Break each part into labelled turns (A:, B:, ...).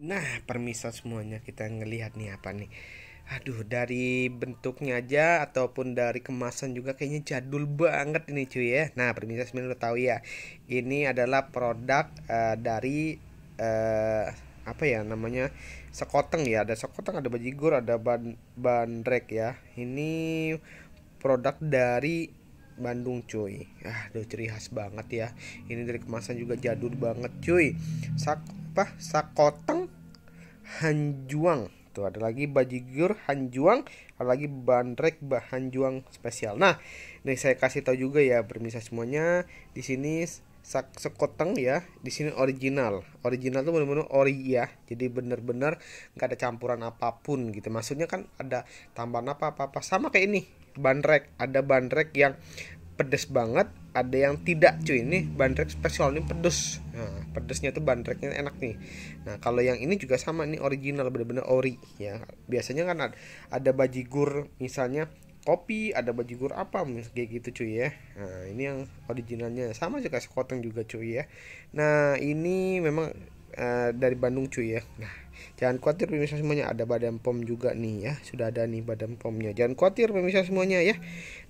A: Nah, permisal semuanya kita ngelihat nih apa nih. Aduh, dari bentuknya aja ataupun dari kemasan juga kayaknya jadul banget ini cuy ya. Nah, permisal sebenarnya tau tahu ya. Ini adalah produk uh, dari uh, apa ya namanya? Sekoteng ya, ada sekoteng, ada bajigur, ada ban bandrek ya. Ini produk dari Bandung cuy ah Aduh ciri khas banget ya Ini dari kemasan juga jadul banget cuy Sak apa? Sakoteng Hanjuang tuh ada lagi bajigur Hanjuang ada lagi bandrek Hanjuang spesial nah ini saya kasih tahu juga ya permisa semuanya di sini sak sekoteng ya di sini original original tuh benar-benar ori ya jadi benar-benar nggak ada campuran apapun gitu maksudnya kan ada tambahan apa apa apa sama kayak ini bandrek ada bandrek yang pedes banget ada yang tidak cuy ini bandrek spesial ini pedes nah pedesnya tuh bandreknya enak nih nah kalau yang ini juga sama nih original bener-bener ori ya biasanya kan ada, ada bajigur misalnya kopi ada bajigur apa kayak gitu cuy ya nah ini yang originalnya sama juga sekoteng juga cuy ya nah ini memang Uh, dari Bandung cuy ya. Nah, jangan khawatir pemirsa semuanya ada Badan POM juga nih ya. Sudah ada nih Badan POMnya. Jangan khawatir pemirsa semuanya ya.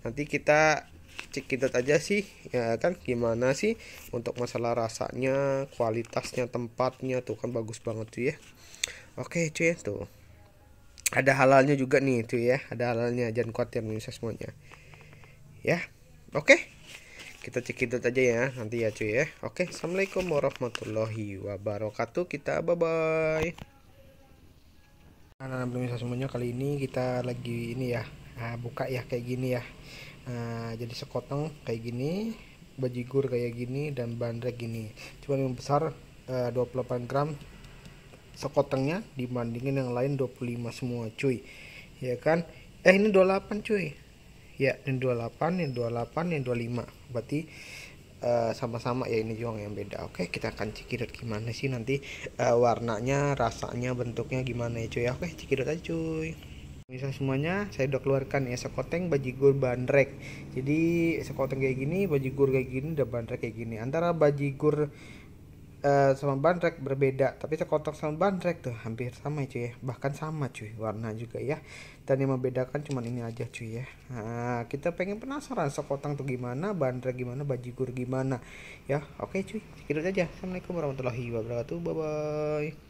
A: Nanti kita cekidot aja sih ya kan gimana sih untuk masalah rasanya kualitasnya tempatnya tuh kan bagus banget tuh ya oke cuy ya, tuh ada halalnya juga nih tuh ya ada halalnya jangan khawatir pemirsa semuanya ya oke kita cekidot aja ya nanti ya cuy ya oke assalamualaikum warahmatullahi wabarakatuh kita bye bye anak-anak bisa semuanya kali ini kita lagi ini ya nah, buka ya kayak gini ya nah, jadi sekoteng kayak gini bajigur kayak gini dan bandrek gini cuma yang besar eh, uh, 28 gram sekotengnya dibandingin yang lain 25 semua cuy ya kan eh ini 28 cuy ya ini 28 ini 28 ini 25 berarti eh, sama-sama uh, ya ini juga yang beda oke kita akan cekidot gimana sih nanti uh, warnanya rasanya bentuknya gimana ya cuy oke cekidot aja cuy misal semuanya, saya udah keluarkan ya sekoteng bajigur bandrek. Jadi sekoteng kayak gini, bajigur kayak gini, udah bandrek kayak gini. Antara bajigur uh, sama bandrek berbeda, tapi sekoteng sama bandrek tuh hampir sama cuy ya. Bahkan sama cuy warna juga ya. Dan yang membedakan cuman ini aja cuy ya. Nah, kita pengen penasaran sekoteng tuh gimana, bandrek gimana, bajigur gimana. Ya, oke cuy. Sekiranya aja. Assalamualaikum warahmatullahi wabarakatuh. Bye bye.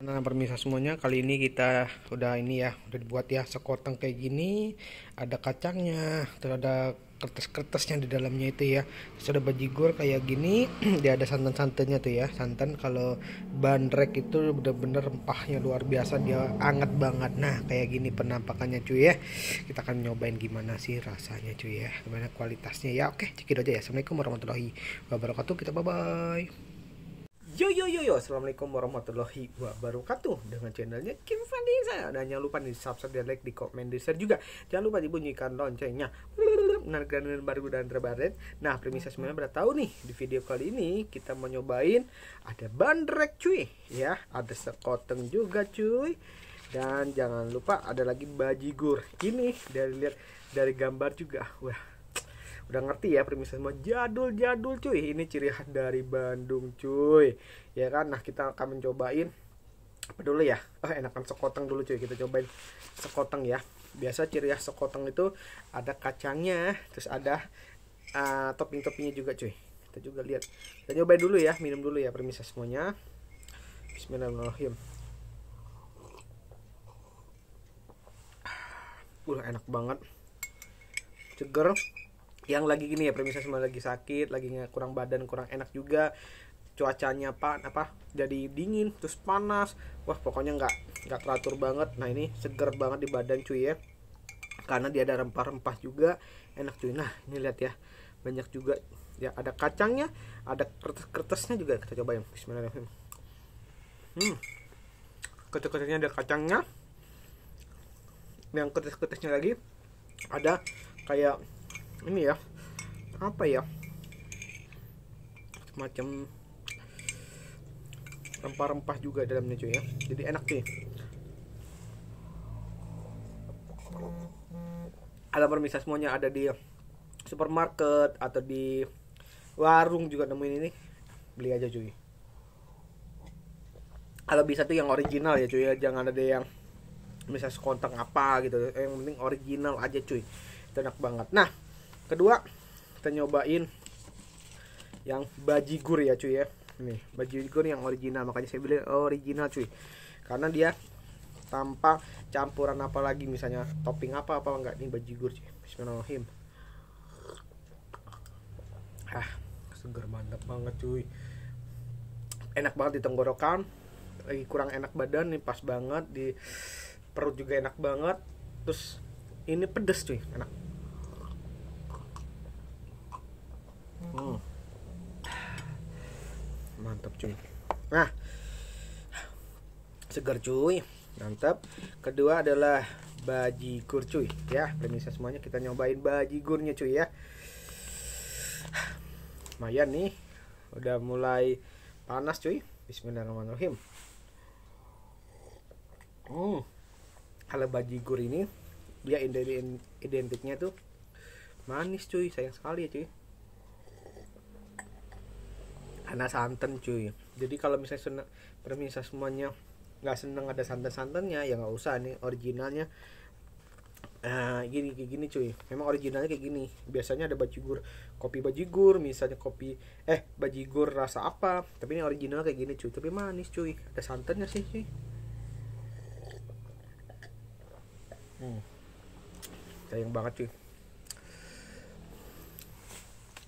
A: Nah permisa semuanya kali ini kita udah ini ya udah dibuat ya sekoteng kayak gini ada kacangnya terus ada kertas-kertasnya di dalamnya itu ya terus ada bajigur kayak gini dia ada santan-santannya tuh ya santan kalau bandrek itu bener-bener rempahnya luar biasa dia anget banget nah kayak gini penampakannya cuy ya kita akan nyobain gimana sih rasanya cuy ya gimana kualitasnya ya oke cekidot aja ya assalamualaikum warahmatullahi wabarakatuh kita bye bye Yo yo yo yo, assalamualaikum warahmatullahi wabarakatuh dengan channelnya Kim saya. dan jangan lupa di subscribe, di like, di komen, di share juga. Jangan lupa dibunyikan loncengnya. Menarik baru dan terbaru. Nah, pemirsa semuanya pada tahu nih di video kali ini kita mau nyobain ada bandrek cuy, ya, ada sekoteng juga cuy. Dan jangan lupa ada lagi bajigur. Ini dari lihat dari gambar juga. Wah, udah ngerti ya premisnya semua jadul jadul cuy ini ciri khas dari Bandung cuy ya kan nah kita akan mencobain apa dulu ya oh, enakan sekoteng dulu cuy kita cobain sekoteng ya biasa ciri khas sekoteng itu ada kacangnya terus ada uh, topping-toppingnya juga cuy kita juga lihat kita cobain dulu ya minum dulu ya permisi semuanya Bismillahirrahmanirrahim uh enak banget seger yang lagi gini ya permisi semua lagi sakit lagi kurang badan kurang enak juga cuacanya apa apa jadi dingin terus panas wah pokoknya nggak nggak teratur banget nah ini seger banget di badan cuy ya karena dia ada rempah-rempah juga enak cuy nah ini lihat ya banyak juga ya ada kacangnya ada kertas-kertasnya juga kita coba yang Bismillahirrahmanirrahim hmm kertas-kertasnya ada kacangnya yang kertas-kertasnya lagi ada kayak ini ya apa ya semacam rempah-rempah juga dalamnya cuy ya jadi enak sih. ada permisa semuanya ada di supermarket atau di warung juga nemuin ini beli aja cuy kalau bisa tuh yang original ya cuy ya jangan ada yang misalnya kontak apa gitu yang penting original aja cuy itu enak banget nah kedua kita nyobain yang bajigur ya cuy ya Ini bajigur yang original makanya saya beli original cuy karena dia tanpa campuran apa lagi misalnya topping apa apa enggak ini bajigur cuy Bismillahirrahmanirrahim ah seger mantap banget cuy enak banget di tenggorokan lagi kurang enak badan nih pas banget di perut juga enak banget terus ini pedes cuy enak hmm. mantap cuy nah segar cuy mantap kedua adalah bajigur cuy ya pemirsa semuanya kita nyobain bajigurnya cuy ya lumayan nih udah mulai panas cuy Bismillahirrahmanirrahim hmm kalau bajigur ini dia identiknya tuh manis cuy sayang sekali ya cuy karena santan cuy jadi kalau misalnya senang permisa semuanya nggak seneng ada santan-santannya ya nggak usah nih originalnya Nah, gini kayak gini cuy. Memang originalnya kayak gini. Biasanya ada bajigur, kopi bajigur, misalnya kopi eh bajigur rasa apa. Tapi ini original kayak gini cuy. Tapi manis cuy. Ada santannya sih cuy. Hmm. Sayang banget cuy.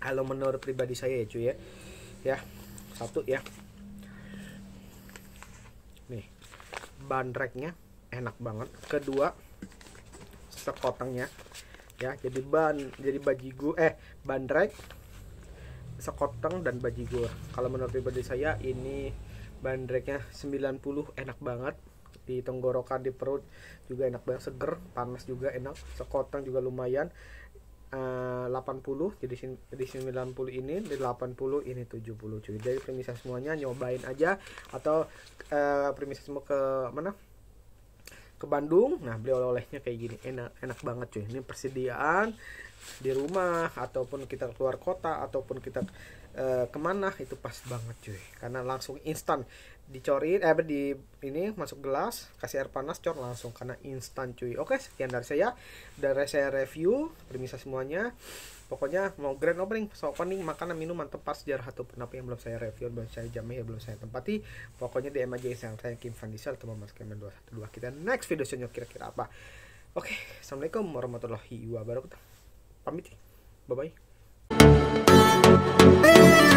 A: Kalau menurut pribadi saya ya cuy ya ya satu ya nih bandreknya enak banget kedua sekotengnya ya jadi ban jadi bajigu eh bandrek sekoteng dan bajigur kalau menurut pribadi saya ini bandreknya 90 enak banget di tenggorokan di perut juga enak banget seger panas juga enak sekoteng juga lumayan Eh, delapan 80 jadi di 90 ini di 80 ini 70 cuy jadi permisa semuanya nyobain aja atau uh, eh, permisa semua ke mana ke Bandung nah beli oleh-olehnya kayak gini enak enak banget cuy ini persediaan di rumah ataupun kita keluar kota ataupun kita Eh, kemana itu pas banget cuy karena langsung instan dicorin eh di ini masuk gelas kasih air panas cor langsung karena instan cuy oke sekian dari saya dari saya review permisa semuanya pokoknya mau grand opening so opening makanan minuman tempat sejarah atau penapa yang belum saya review belum saya jamin ya belum saya tempati pokoknya di aja yang saya Kim Van Diesel atau Mas Kemen 212 kita next video selanjutnya kira-kira apa oke assalamualaikum warahmatullahi wabarakatuh pamit bye bye Música